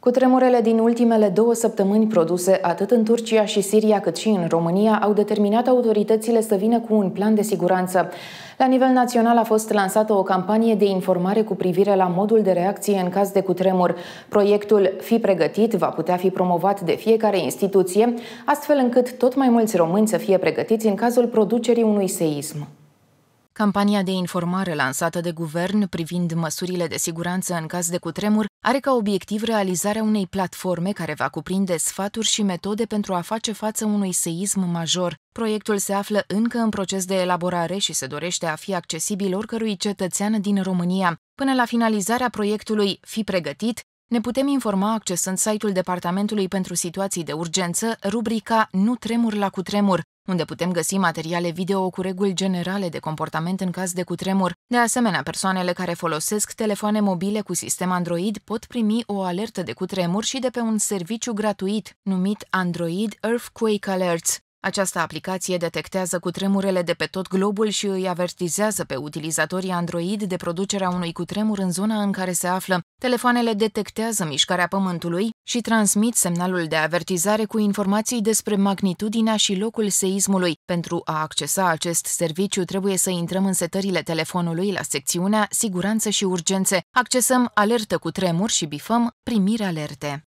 Cu tremurele din ultimele două săptămâni produse atât în Turcia și Siria cât și în România au determinat autoritățile să vină cu un plan de siguranță. La nivel național a fost lansată o campanie de informare cu privire la modul de reacție în caz de cutremur. Proiectul Fi pregătit va putea fi promovat de fiecare instituție, astfel încât tot mai mulți români să fie pregătiți în cazul producerii unui seism. Campania de informare lansată de guvern privind măsurile de siguranță în caz de cutremur are ca obiectiv realizarea unei platforme care va cuprinde sfaturi și metode pentru a face față unui seism major. Proiectul se află încă în proces de elaborare și se dorește a fi accesibil oricărui cetățean din România. Până la finalizarea proiectului Fi pregătit, ne putem informa accesând site-ul Departamentului pentru Situații de Urgență, rubrica Nu tremur la cutremur, unde putem găsi materiale video cu reguli generale de comportament în caz de cutremur. De asemenea, persoanele care folosesc telefoane mobile cu sistem Android pot primi o alertă de cutremur și de pe un serviciu gratuit numit Android Earthquake Alerts. Această aplicație detectează cutremurele de pe tot globul și îi avertizează pe utilizatorii Android de producerea unui cutremur în zona în care se află. Telefoanele detectează mișcarea pământului și transmit semnalul de avertizare cu informații despre magnitudinea și locul seismului. Pentru a accesa acest serviciu trebuie să intrăm în setările telefonului la secțiunea Siguranță și urgențe. Accesăm alertă cu tremur și bifăm primire alerte.